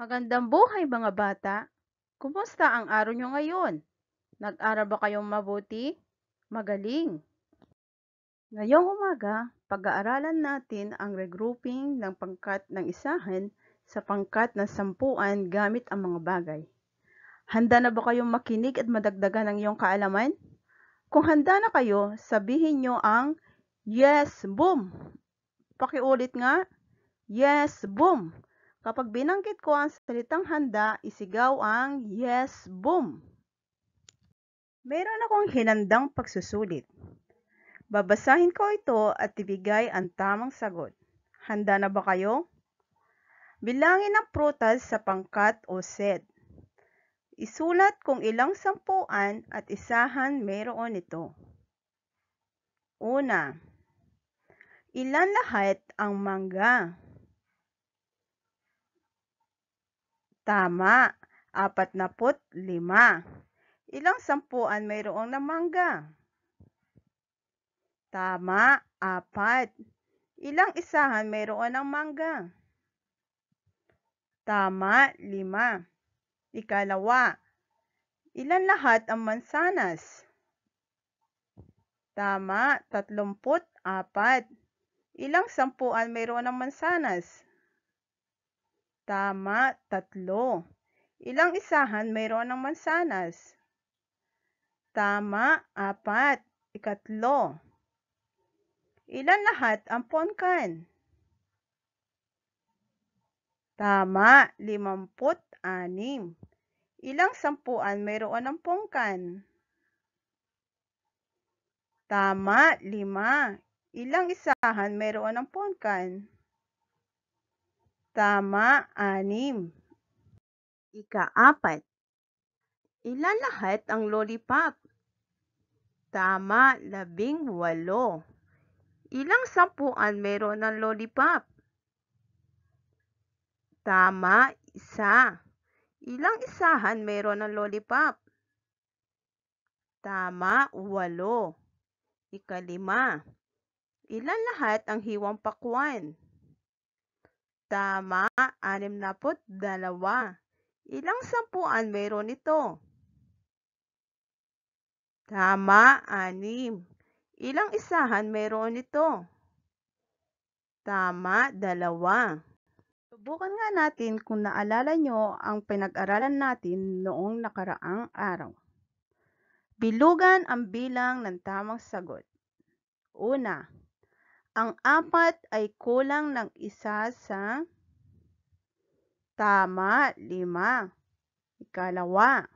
Magandang buhay mga bata! Kumusta ang araw nyo ngayon? Nag-aral ba kayong mabuti? Magaling! Ngayong umaga, pag-aaralan natin ang regrouping ng pangkat ng isahan sa pangkat ng sampuan gamit ang mga bagay. Handa na ba kayong makinig at madagdagan ng iyong kaalaman? Kung handa na kayo, sabihin nyo ang yes, boom! Pakiulit nga, yes, boom! Kapag binanggit ko ang salitang handa, isigaw ang yes, boom! Meron akong hinandang pagsusulit. Babasahin ko ito at ibigay ang tamang sagot. Handa na ba kayo? Bilangin ang prutas sa pangkat o set. Isulat kung ilang sampuan at isahan meron ito. Una, ilan lahat ang mangga? Tama, apat na put lima. Ilang sampuan mayroong namangga? Tama, apat. Ilang isahan mayroon ng mangga? Tama, lima. Ikalawa, ilan lahat ang mansanas? Tama, tatlumput apat. Ilang sampuan mayroon ng mansanas? Tama, tatlo. Ilang isahan mayroon ng mansanas? Tama, apat. Ikatlo. Ilan lahat ang pongkan? Tama, limamput anim. Ilang sampuan mayroon ng pongkan? Tama, lima. Ilang isahan mayroon ng pongkan? Tama, anim. Ikaapat. Ilan lahat ang lollipop. Tama, labing walo. Ilang sampuan meron ng lollipop? Tama, isa. Ilang isahan meron ng lollipop? Tama, walo. Ikalima. Ilan lahat ang hiwang pakwan? Tama, anim na dalawa. Ilang sampuan mayroon ito? Tama, 6. Ilang isahan mayroon ito? Tama, dalawa. Subukan nga natin kung naalala nyo ang pinag-aralan natin noong nakaraang araw. Bilugan ang bilang ng tamang sagot. Una, ang apat ay kulang ng isa sa tama, lima. Ikalawa,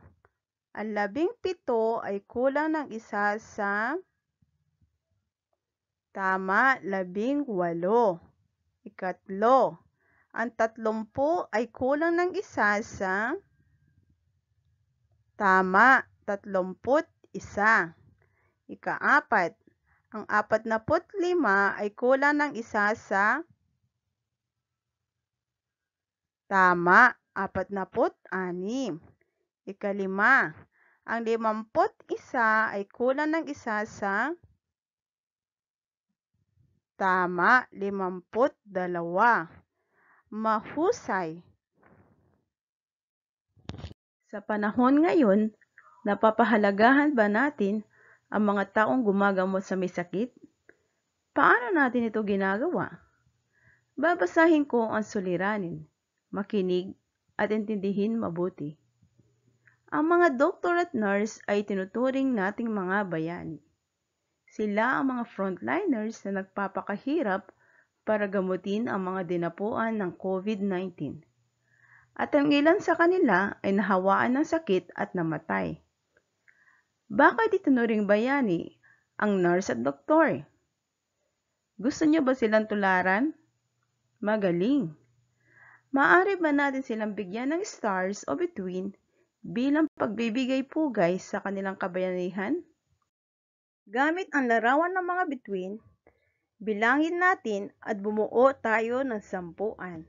ang labing pito ay kulang ng isa sa tama, labing walo. Ikatlo, ang tatlumpu ay kulang ng isa sa tama, tatlumput isa. Ikaapat, ang 45 ay kulang ng isa sa Tama, 46. Ikalima, ang 51 ay kulang ng isa sa Tama, 52. Mahusay. Sa panahon ngayon, napapahalagahan ba natin ang mga taong gumagamot sa may sakit? Paano natin ito ginagawa? Babasahin ko ang suliranin, makinig at intindihin mabuti. Ang mga doktor at nurse ay tinuturing nating mga bayani. Sila ang mga frontliners na nagpapakahirap para gamutin ang mga dinapuan ng COVID-19. At ang ilan sa kanila ay nahawaan ng sakit at namatay. Bakit itinuring bayani ang nurse at doktor? Gusto nyo ba silang tularan? Magaling! Maari ba natin silang bigyan ng stars o between bilang pagbibigay pugay sa kanilang kabayanihan? Gamit ang larawan ng mga between, bilangin natin at bumuo tayo ng sampuan.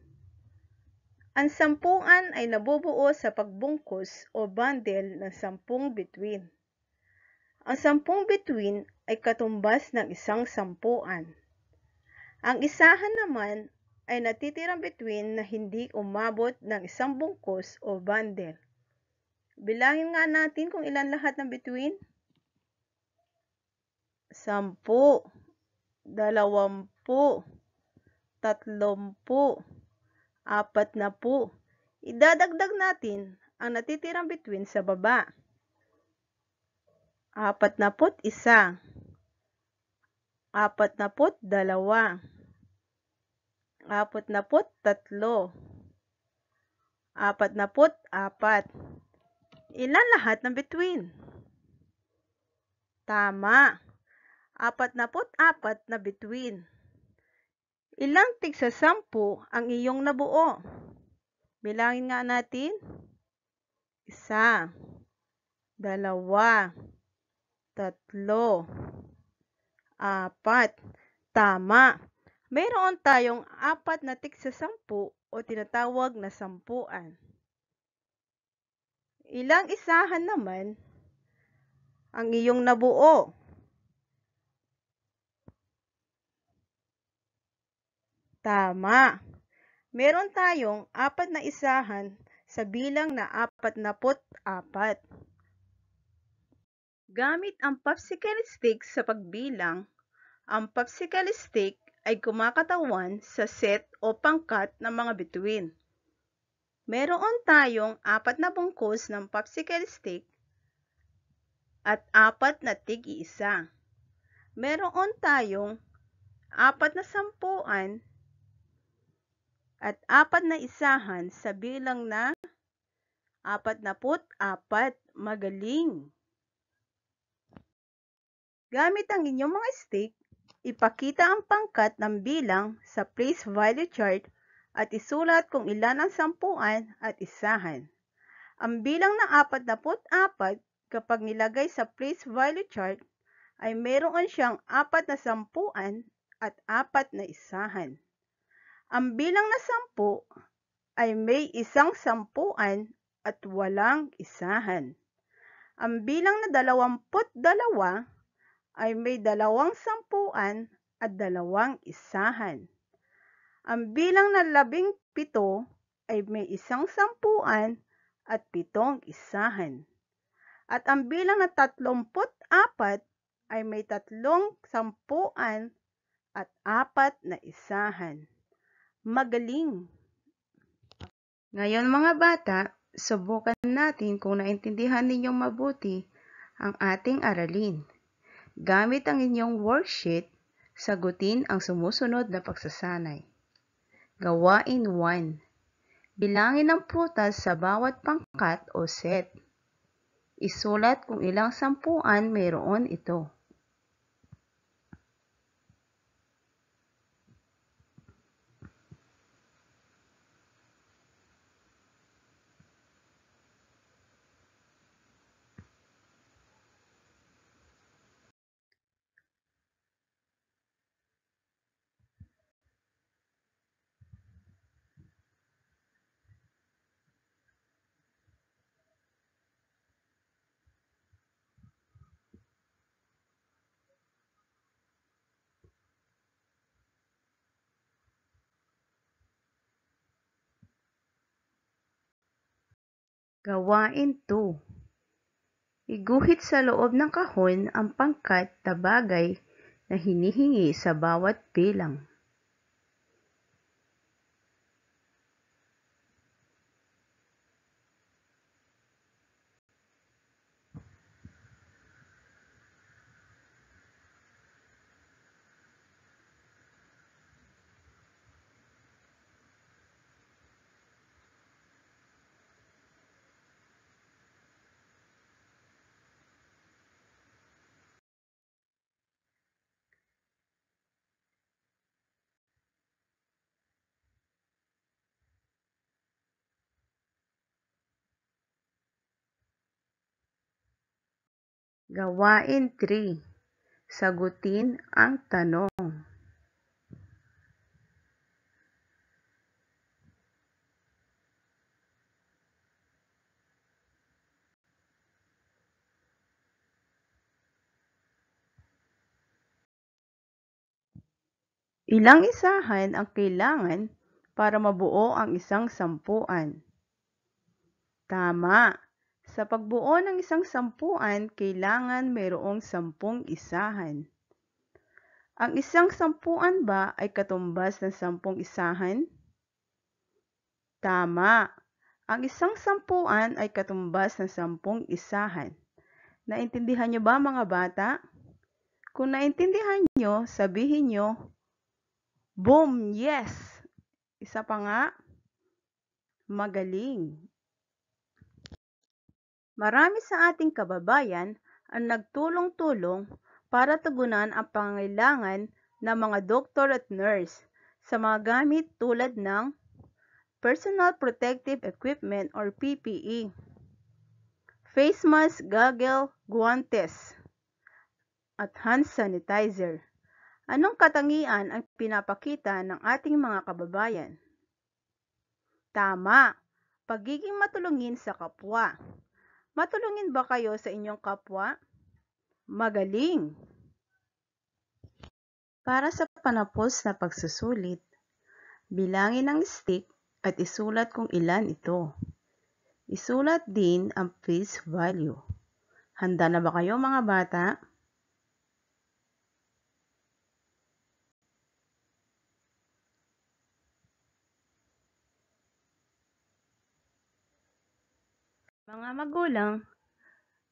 Ang sampuan ay nabubuo sa pagbungkus o bundle ng sampung between. Ang sampung between ay katumbas ng isang sampuan. Ang isahan naman ay natitirang between na hindi umabot ng isang bungkos o bundle. Bilangin nga natin kung ilan lahat ng between. Sampu, dalawampu, tatlompu, apat na po. Idadagdag natin ang natitirang between sa baba apat napot isa, apat napot dalawa, apat napot tatlo, apat napot apat. Ilan lahat ng between? Tama. Apat napot apat na between. Ilang tig sa sampu ang iyong nabuo? Bilangin nga natin. Isa. Dalawa. Dalawa tatlo, apat. Tama. Mayroon tayong apat na tig sa sampu o tinatawag na sampuan. Ilang isahan naman ang iyong nabuo? Tama. Meron tayong apat na isahan sa bilang na apat na put apat. Gamit ang popsicle stick sa pagbilang, ang popsicle stick ay kumakatawan sa set o pangkat ng mga bituin. Meron tayong apat na bungkos ng popsicle stick at apat na tig-iisa. Meron tayong apat na sampuan at apat na isahan sa bilang na apat na put apat. Magaling! Gamit ang inyong mga stick, ipakita ang pangkat ng bilang sa place value chart at isulat kung ilan ang sampuan at isahan. Ang bilang na 44 kapag nilagay sa place value chart ay meron siyang apat na sampuan at apat na isahan. Ang bilang na sampu ay may isang sampuan at walang isahan. Ang bilang na dalawamput dalawa ay may dalawang sampuan at dalawang isahan. Ang bilang ng labing pito ay may isang sampuan at pitong isahan. At ang bilang na tatlumput apat ay may tatlong sampuan at apat na isahan. Magaling! Ngayon mga bata, subukan natin kung naintindihan ninyong mabuti ang ating aralin. Gamit ang inyong worksheet, sagutin ang sumusunod na pagsasanay. Gawain 1. Bilangin ang prutas sa bawat pangkat o set. Isulat kung ilang sampuan mayroon ito. Gawain 2. Iguhit sa loob ng kahon ang pangkat na bagay na hinihingi sa bawat bilang. Gawain 3. Sagutin ang tanong. Ilang isahan ang kailangan para mabuo ang isang sampuan? Tama. Sa pagbuo ng isang sampuan, kailangan mayroong sampung isahan. Ang isang sampuan ba ay katumbas ng sampung isahan? Tama! Ang isang sampuan ay katumbas ng sampung isahan. Naintindihan nyo ba mga bata? Kung naintindihan nyo, sabihin nyo, Boom! Yes! Isa pa nga, magaling. Marami sa ating kababayan ang nagtulong-tulong para tugunan ang pangailangan ng mga doktor at nurse sa mga gamit tulad ng personal protective equipment or PPE, face mask, goggle, guantes, at hand sanitizer. Anong katangian ang pinapakita ng ating mga kababayan? Tama, pagiging matulungin sa kapwa. Matulungin ba kayo sa inyong kapwa? Magaling! Para sa panapos na pagsusulit, bilangin ang stick at isulat kung ilan ito. Isulat din ang face value. Handa na ba kayo mga bata? Mga magulang,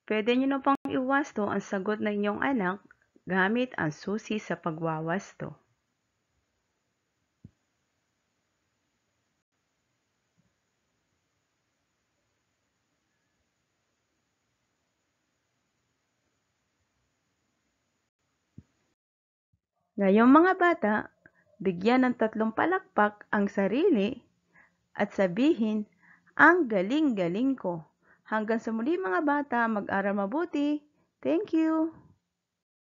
pwede nyo na pang iwasto ang sagot ng inyong anak gamit ang susi sa pagwawasto. Ngayon mga bata, bigyan ng tatlong palakpak ang sarili at sabihin, ang galing-galing ko. Hanggang sa muli mga bata, mag-aral mabuti. Thank you!